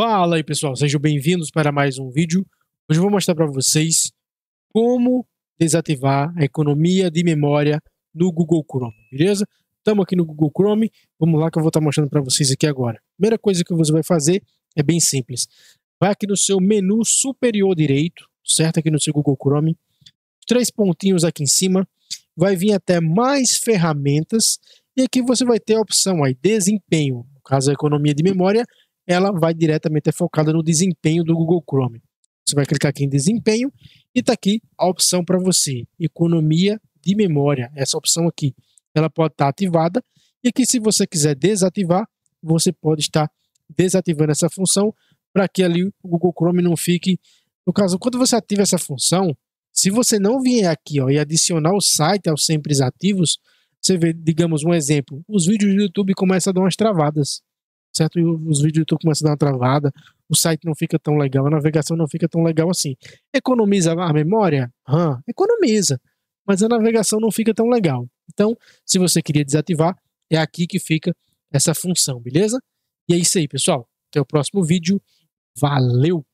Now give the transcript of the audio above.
Fala aí pessoal, sejam bem-vindos para mais um vídeo. Hoje eu vou mostrar para vocês como desativar a economia de memória no Google Chrome, beleza? Estamos aqui no Google Chrome, vamos lá que eu vou estar tá mostrando para vocês aqui agora. Primeira coisa que você vai fazer é bem simples. Vai aqui no seu menu superior direito, certo? Aqui no seu Google Chrome, três pontinhos aqui em cima, vai vir até mais ferramentas e aqui você vai ter a opção aí, desempenho, no caso a economia de memória, ela vai diretamente é focada no desempenho do Google Chrome. Você vai clicar aqui em desempenho e está aqui a opção para você, economia de memória. Essa opção aqui, ela pode estar tá ativada e que se você quiser desativar, você pode estar desativando essa função para que ali o Google Chrome não fique. No caso, quando você ativa essa função, se você não vier aqui ó, e adicionar o site aos sempre ativos, você vê, digamos, um exemplo, os vídeos do YouTube começam a dar umas travadas certo? E os vídeos do YouTube começam a dar uma travada, o site não fica tão legal, a navegação não fica tão legal assim. Economiza a memória? RAM, economiza, mas a navegação não fica tão legal. Então, se você queria desativar, é aqui que fica essa função, beleza? E é isso aí, pessoal. Até o próximo vídeo. Valeu!